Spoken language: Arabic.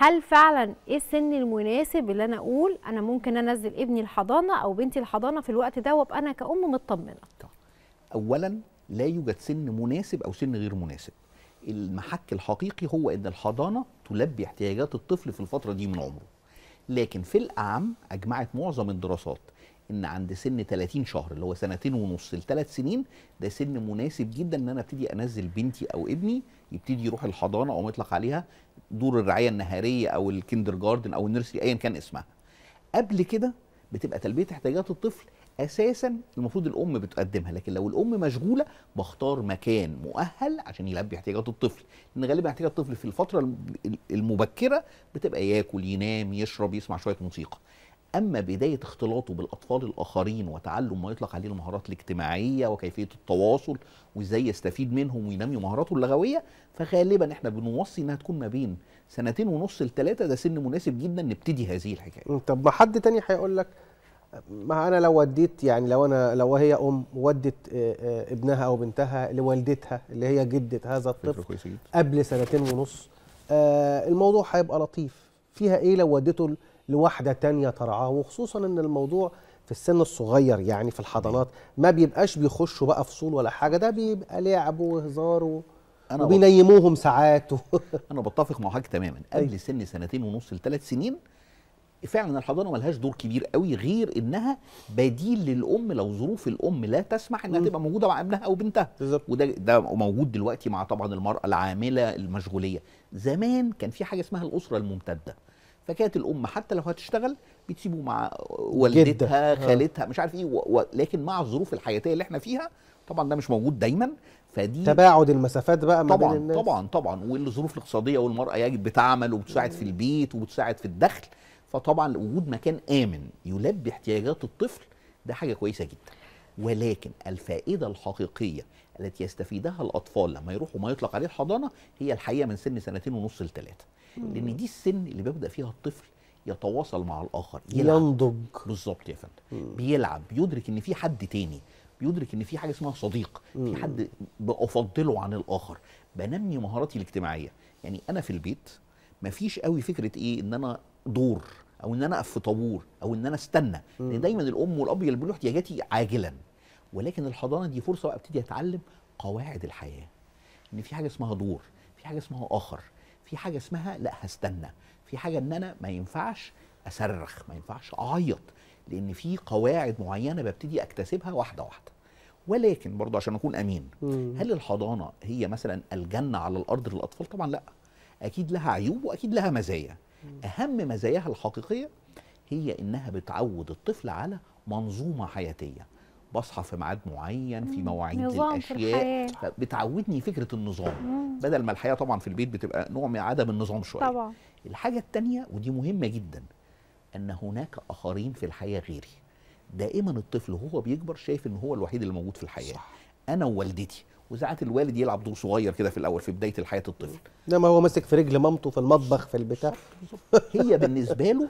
هل فعلا ايه السن المناسب اللي انا اقول انا ممكن انزل ابني الحضانه او بنتي الحضانه في الوقت ده وابقى انا كأم مطمنه اولا لا يوجد سن مناسب او سن غير مناسب المحك الحقيقي هو ان الحضانه تلبي احتياجات الطفل في الفتره دي من عمره لكن في الاعم اجمعت معظم الدراسات ان عند سن 30 شهر اللي هو سنتين ونص لثلاث سنين ده سن مناسب جدا ان انا ابتدي انزل بنتي او ابني يبتدي يروح الحضانه او يطلق عليها دور الرعايه النهاريه او الكندر جاردن او النيرسري ايا كان اسمها قبل كده بتبقى تلبيه احتياجات الطفل اساسا المفروض الام بتقدمها لكن لو الام مشغوله بختار مكان مؤهل عشان يلبي احتياجات الطفل لان غالبا احتياجات الطفل في الفتره المبكره بتبقى ياكل ينام يشرب يسمع شويه موسيقى أما بداية اختلاطه بالأطفال الآخرين وتعلم ما يطلق عليه المهارات الاجتماعية وكيفية التواصل وإزاي يستفيد منهم وينمي مهاراته اللغوية فغالبا إحنا بنوصي إنها تكون ما بين سنتين ونص لثلاثة ده سن مناسب جدا نبتدي هذه الحكاية طب ما حد تاني هيقول لك ما انا لو وديت يعني لو انا لو هي ام ودت آه، آه، ابنها او بنتها لوالدتها اللي هي جده هذا الطفل قبل سنتين ونص آه، الموضوع هيبقى لطيف فيها ايه لو وديته لواحده تانية ترعاه وخصوصا ان الموضوع في السن الصغير يعني في الحضانات ما بيبقاش بيخشوا بقى فصول ولا حاجه ده بيبقى لعب وهزار و... أنا وبينيموهم ساعات و... انا بتفق مع حضرتك تماما أيوه. قبل سن سنتين ونص لثلاث سنين فعلا الحضانه ملهاش دور كبير قوي غير انها بديل للام لو ظروف الام لا تسمح انها تبقى موجوده مع ابنها او بنتها بالظبط وده ده موجود دلوقتي مع طبعا المراه العامله المشغوليه زمان كان في حاجه اسمها الاسره الممتده فكانت الام حتى لو هتشتغل بتسيبه مع والدتها آه. خالتها مش عارف ايه و... و... لكن مع الظروف الحياتيه اللي احنا فيها طبعا ده مش موجود دايما فدي تباعد المسافات بقى ما بين الناس. طبعا طبعا والظروف الاقتصاديه والمراه يجب بتعمل وبتساعد في البيت وبتساعد في الدخل فطبعا وجود مكان امن يلبي احتياجات الطفل ده حاجه كويسه جدا ولكن الفائده الحقيقيه التي يستفيدها الاطفال لما يروحوا ما يطلق عليه الحضانه هي الحقيقه من سن سنتين ونص لثلاثه لان دي السن اللي بيبدا فيها الطفل يتواصل مع الاخر يلعب. ينضج بالظبط يا فندم بيلعب بيدرك ان في حد تاني بيدرك ان في حاجه اسمها صديق في حد بفضله عن الاخر بنمي مهاراتي الاجتماعيه يعني انا في البيت مفيش قوي فكره ايه ان انا دور او ان انا اقف في طابور او ان انا استنى لان دايما الام والاب يلبوا احتياجاتي عاجلا ولكن الحضانه دي فرصه ابتدي اتعلم قواعد الحياه ان في حاجه اسمها دور في حاجه اسمها اخر في حاجه اسمها لا هستنى في حاجه ان انا ما ينفعش اصرخ ما ينفعش اعيط لان في قواعد معينه ببتدي اكتسبها واحده واحده ولكن برضه عشان اكون امين مم. هل الحضانه هي مثلا الجنه على الارض للاطفال طبعا لا اكيد لها عيوب واكيد لها مزايا اهم مزاياها الحقيقيه هي انها بتعود الطفل على منظومه حياتيه بصحى في ميعاد معين في مواعيد الاشياء في بتعودني فكره النظام مم. بدل ما الحياه طبعا في البيت بتبقى نوع من عدم النظام شويه طبعا الحاجه الثانيه ودي مهمه جدا ان هناك اخرين في الحياه غيري دائما الطفل وهو بيكبر شايف ان هو الوحيد اللي موجود في الحياه صح. انا ووالدتي وساعات الوالد يلعب دور صغير كده في الاول في بدايه حياه الطفل ما هو ماسك في رجل مامته في المطبخ في البتاع هي بالنسبه له